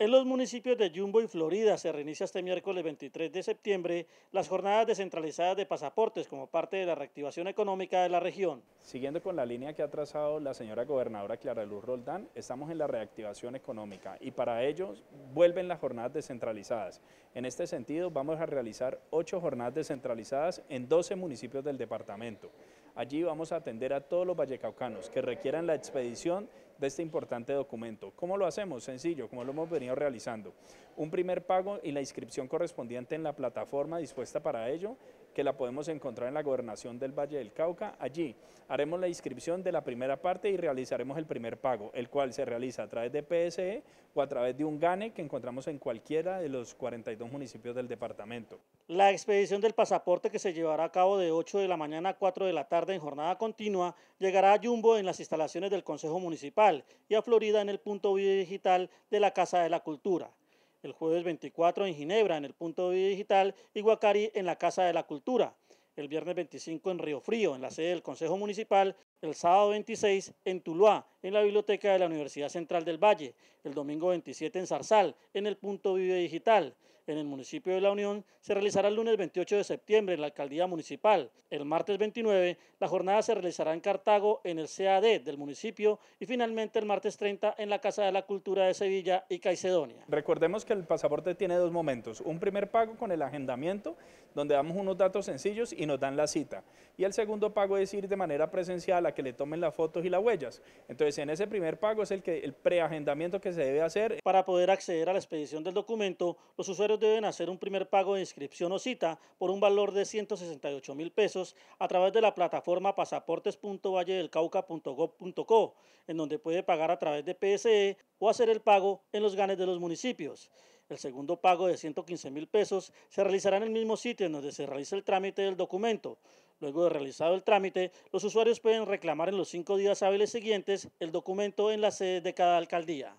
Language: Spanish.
En los municipios de Jumbo y Florida se reinicia este miércoles 23 de septiembre las jornadas descentralizadas de pasaportes como parte de la reactivación económica de la región. Siguiendo con la línea que ha trazado la señora gobernadora Clara Luz Roldán, estamos en la reactivación económica y para ello vuelven las jornadas descentralizadas. En este sentido vamos a realizar ocho jornadas descentralizadas en 12 municipios del departamento. Allí vamos a atender a todos los vallecaucanos que requieran la expedición de este importante documento. ¿Cómo lo hacemos? Sencillo, como lo hemos venido realizando. Un primer pago y la inscripción correspondiente en la plataforma dispuesta para ello que la podemos encontrar en la gobernación del Valle del Cauca. Allí haremos la inscripción de la primera parte y realizaremos el primer pago, el cual se realiza a través de PSE o a través de un GANE que encontramos en cualquiera de los 42 municipios del departamento. La expedición del pasaporte que se llevará a cabo de 8 de la mañana a 4 de la tarde en jornada continua llegará a Jumbo en las instalaciones del Consejo Municipal y a Florida en el punto digital de la Casa de la Cultura el jueves 24 en Ginebra, en el punto de digital, y Guacari en la Casa de la Cultura, el viernes 25 en Río Frío, en la sede del Consejo Municipal, el sábado 26 en Tuluá, en la Biblioteca de la Universidad Central del Valle, el domingo 27 en Zarzal, en el punto Vive Digital, en el municipio de La Unión se realizará el lunes 28 de septiembre en la alcaldía municipal. El martes 29 la jornada se realizará en Cartago en el CAD del municipio y finalmente el martes 30 en la Casa de la Cultura de Sevilla y Caicedonia. Recordemos que el pasaporte tiene dos momentos. Un primer pago con el agendamiento donde damos unos datos sencillos y nos dan la cita. Y el segundo pago es ir de manera presencial a que le tomen las fotos y las huellas. Entonces en ese primer pago es el, que, el preagendamiento que se debe hacer. Para poder acceder a la expedición del documento, los usuarios deben hacer un primer pago de inscripción o cita por un valor de 168 mil pesos a través de la plataforma pasaportes.valledelcauca.gov.co, en donde puede pagar a través de PSE o hacer el pago en los GANES de los municipios. El segundo pago de 115 mil pesos se realizará en el mismo sitio en donde se realiza el trámite del documento. Luego de realizado el trámite, los usuarios pueden reclamar en los cinco días hábiles siguientes el documento en la sede de cada alcaldía.